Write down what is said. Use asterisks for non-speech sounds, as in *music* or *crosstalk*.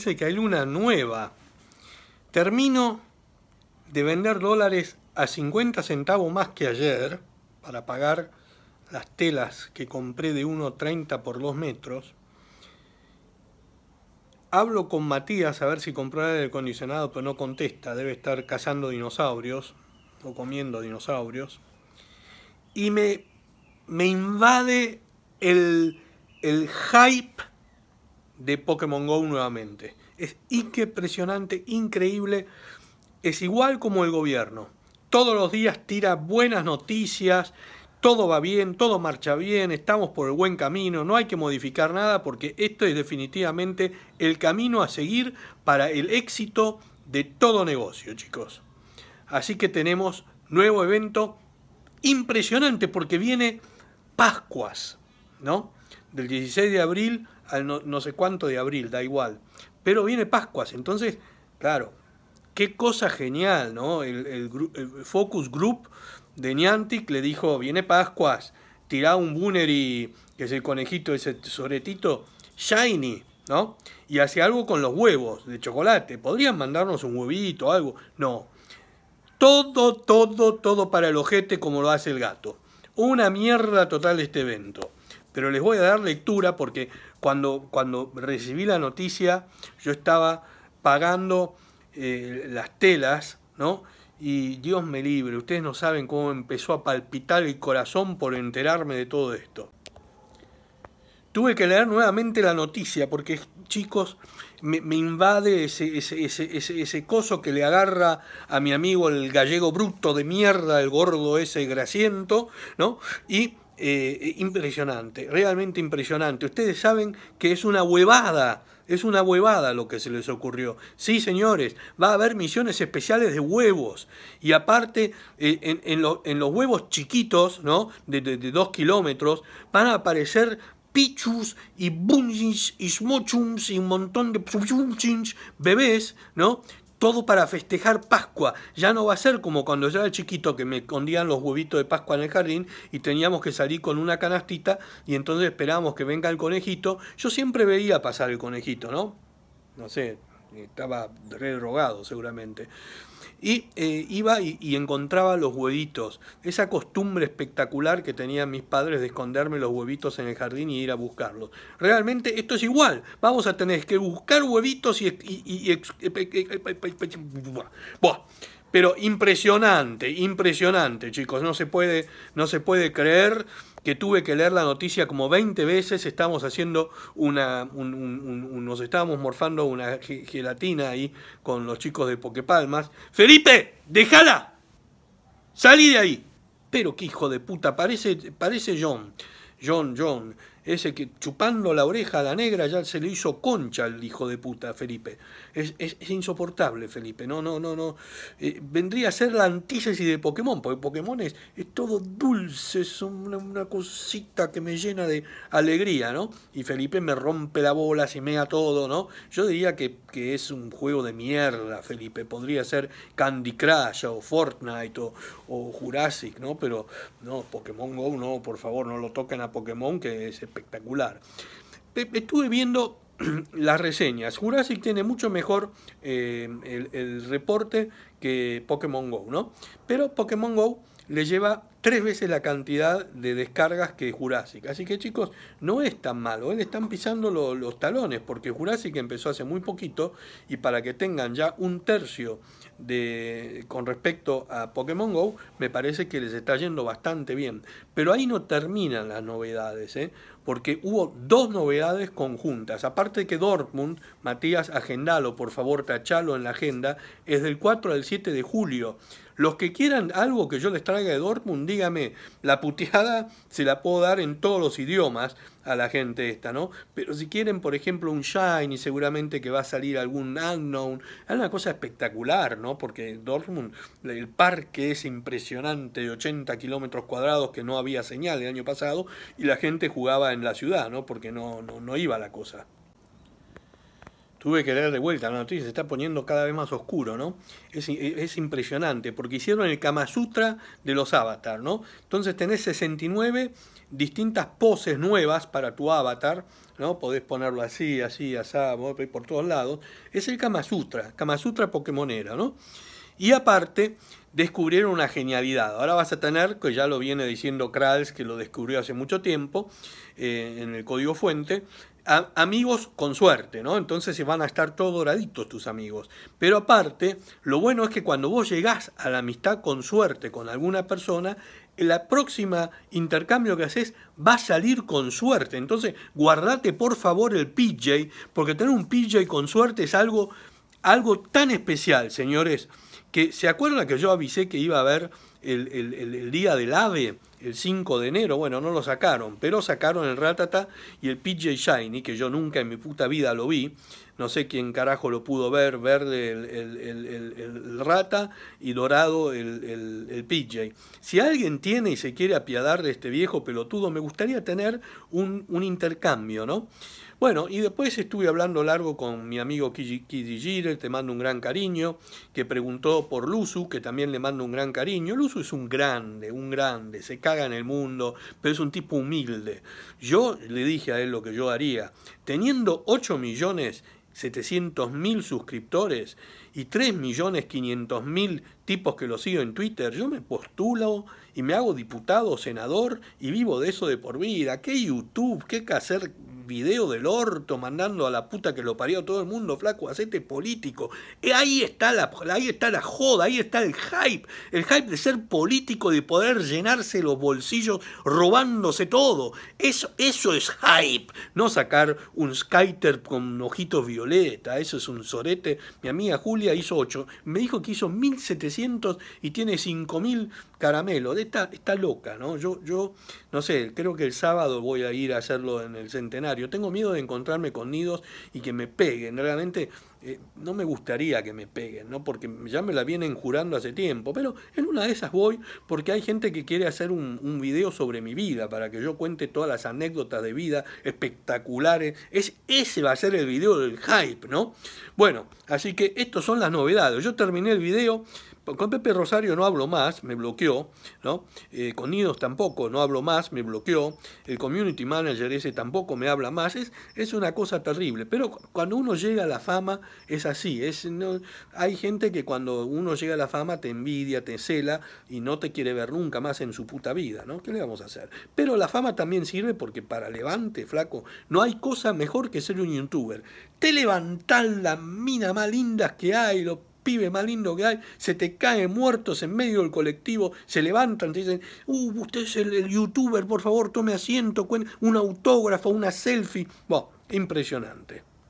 Dice que hay una nueva. Termino de vender dólares a 50 centavos más que ayer para pagar las telas que compré de 1,30 por 2 metros. Hablo con Matías a ver si compró el aire acondicionado, pero no contesta. Debe estar cazando dinosaurios o comiendo dinosaurios. Y me, me invade el, el hype de Pokémon Go nuevamente. Es impresionante, increíble. Es igual como el gobierno. Todos los días tira buenas noticias, todo va bien, todo marcha bien, estamos por el buen camino, no hay que modificar nada porque esto es definitivamente el camino a seguir para el éxito de todo negocio, chicos. Así que tenemos nuevo evento impresionante porque viene Pascuas, ¿no? del 16 de abril al no, sé cuánto de abril, da igual. Pero viene Pascuas, entonces, claro, qué cosa genial, ¿no? El, Focus Group de Niantic le dijo, viene Pascuas, tira un y que es el conejito, ese tesoretito, shiny, ¿no? Y hace algo con los huevos de chocolate. ¿Podrían mandarnos un huevito, algo? No. Todo, todo, todo para el ojete como lo hace el gato. Una mierda total este evento pero les voy a dar lectura porque cuando, cuando recibí la noticia yo estaba pagando eh, las telas, ¿no? Y Dios me libre, ustedes no saben cómo empezó a palpitar el corazón por enterarme de todo esto. Tuve que leer nuevamente la noticia porque, chicos, me, invade ese ese coso que le agarra a mi amigo el gallego bruto de mierda, el gordo ese grasiento, ¿no? Y eh, eh, impresionante, realmente impresionante. Ustedes saben que es una huevada, es una huevada lo que se les ocurrió. Sí, señores, va a haber misiones especiales de huevos. Y aparte, eh, en, los huevos chiquitos, ¿no? De, dos kilómetros, van a aparecer pichus y bunjins y smochums y un montón de bebés, ¿no? todo para festejar Pascua. Ya no va a ser como cuando yo era chiquito que me escondían los huevitos de Pascua en el jardín y teníamos que salir con una canastita y entonces esperábamos que venga el conejito. Yo siempre veía pasar el conejito, ¿no? No sé, estaba redrogado seguramente. Y iba y, encontraba los huevitos. Esa costumbre espectacular que tenían mis padres de esconderme los huevitos en el jardín y ir a buscarlos. Realmente esto es igual. Vamos a tener que buscar huevitos y, y pero impresionante, impresionante, chicos. No se puede, no se puede creer que tuve que leer la noticia como 20 veces. Estamos haciendo una. nos estábamos morfando una gelatina ahí con los chicos de Palmas ¡Felipe! ¡Déjala! ¡Salí de ahí! Pero qué hijo de puta, parece, parece John. John, John. Ese que chupando la oreja a la negra ya se le hizo concha al hijo de puta, Felipe. Es, insoportable, Felipe. No, no, no, no. Eh, vendría a ser la antítesis de Pokémon, porque Pokémon es, todo dulce, es una, cosita que me llena de alegría, ¿no? Y Felipe me rompe la bola, se mea todo, ¿no? Yo diría que, es un juego de mierda, Felipe. Podría ser Candy Crush o Fortnite o, Jurassic, ¿no? Pero no, Pokémon Go, no, por favor, no lo toquen a Pokémon que se espectacular. Estuve viendo *clears throat* las reseñas. Jurassic tiene mucho mejor eh, el, reporte que Pokémon Go, ¿no? Pero Pokémon Go le lleva tres veces la cantidad de descargas que Jurassic. Así que chicos, no es tan malo. ¿eh? Le están pisando los talones porque Jurassic empezó hace muy poquito y para que tengan ya un tercio de, con respecto a Pokémon Go, me parece que les está yendo bastante bien. Pero ahí no terminan las novedades. ¿eh? porque hubo dos novedades conjuntas. Aparte de que Dortmund, Matías, agendalo, por favor, tachalo en la agenda, es del 4 al 7 de julio. Los que quieran algo que yo les traiga de Dortmund, dígame, la puteada se la puedo dar en todos los idiomas a la gente esta, ¿no? Pero si quieren, por ejemplo, un Shine y seguramente que va a salir algún Unknown, es una cosa espectacular, ¿no? Porque Dortmund, el parque es impresionante de 80 kilómetros cuadrados que no había señal el año pasado y la gente jugaba en la ciudad, ¿no? Porque no, no, no iba la cosa. Tuve que leer de vuelta la noticia, se está poniendo cada vez más oscuro, ¿no? Es, es impresionante, porque hicieron el Kama Sutra de los Avatar, ¿no? Entonces tenés 69 distintas poses nuevas para tu avatar, ¿no? Podés ponerlo así, así, así, por todos lados. Es el Kama Sutra, Kama Sutra Pokémonera, ¿no? Y aparte, descubrieron una genialidad. Ahora vas a tener, que ya lo viene diciendo Kralz, que lo descubrió hace mucho tiempo, eh, en el código fuente, amigos con suerte, ¿no? Entonces se van a estar todos doraditos tus amigos. Pero aparte, lo bueno es que cuando vos llegás a la amistad con suerte con alguna persona, la próxima intercambio que haces va a salir con suerte. Entonces, guardate por favor el PJ, porque tener un PJ con suerte es algo, algo tan especial, señores que se acuerdan que yo avisé que iba a haber el, día del ave, el 5 de enero, bueno, no lo sacaron, pero sacaron el Ratata y el PJ Shiny, que yo nunca en mi puta vida lo vi, no sé quién carajo lo pudo ver, verde el, rata y dorado el, PJ. Si alguien tiene y se quiere apiadar de este viejo pelotudo, me gustaría tener un, intercambio, ¿no? Bueno, y después estuve hablando largo con mi amigo el te mando un gran cariño, que preguntó por Luzu, que también le mando un gran cariño. Luzu es un grande, un grande, se caga en el mundo, pero es un tipo humilde. Yo le dije a él lo que yo haría. Teniendo 8 millones 700.000 suscriptores y 3.500.000 tipos que lo sigo en Twitter, yo me postulo y me hago diputado, senador y vivo de eso de por vida. ¿Qué YouTube? ¿Qué hacer video del orto mandando a la puta que lo parió todo el mundo, flaco, hacete político. Eh, ahí está la ahí está la joda, ahí está el hype, el hype de ser político, de poder llenarse los bolsillos robándose todo. Eso eso es hype, no sacar un skater con ojitos violeta, eso es un sorete. Mi amiga Julia hizo 8, me dijo que hizo 1700 y tiene 5000 caramelos. Está, está loca, ¿no? Yo yo no sé, creo que el sábado voy a ir a hacerlo en el centenario yo tengo miedo de encontrarme con nidos y que me peguen. Realmente eh, no me gustaría que me peguen, ¿no? Porque ya me la vienen jurando hace tiempo. Pero en una de esas voy porque hay gente que quiere hacer un, video sobre mi vida para que yo cuente todas las anécdotas de vida espectaculares. Es, ese va a ser el video del hype, ¿no? Bueno, así que estas son las novedades. Yo terminé el video, con Pepe Rosario no hablo más, me bloqueó, ¿no? Eh, con Nidos tampoco no hablo más, me bloqueó. El community manager ese tampoco me habla más. Es, es una cosa terrible. Pero cuando uno llega a la fama es así. Es, hay gente que cuando uno llega a la fama te envidia, te cela y no te quiere ver nunca más en su puta vida, ¿no? ¿Qué le vamos a hacer? Pero la fama también sirve porque para levante, flaco, no hay cosa mejor que ser un youtuber. Te levantan las minas más lindas que hay, lo pibe más lindo que hay, se te caen muertos en medio del colectivo, se levantan, te dicen, uh, usted es el, youtuber, por favor, tome asiento, un autógrafo, una selfie. impresionante.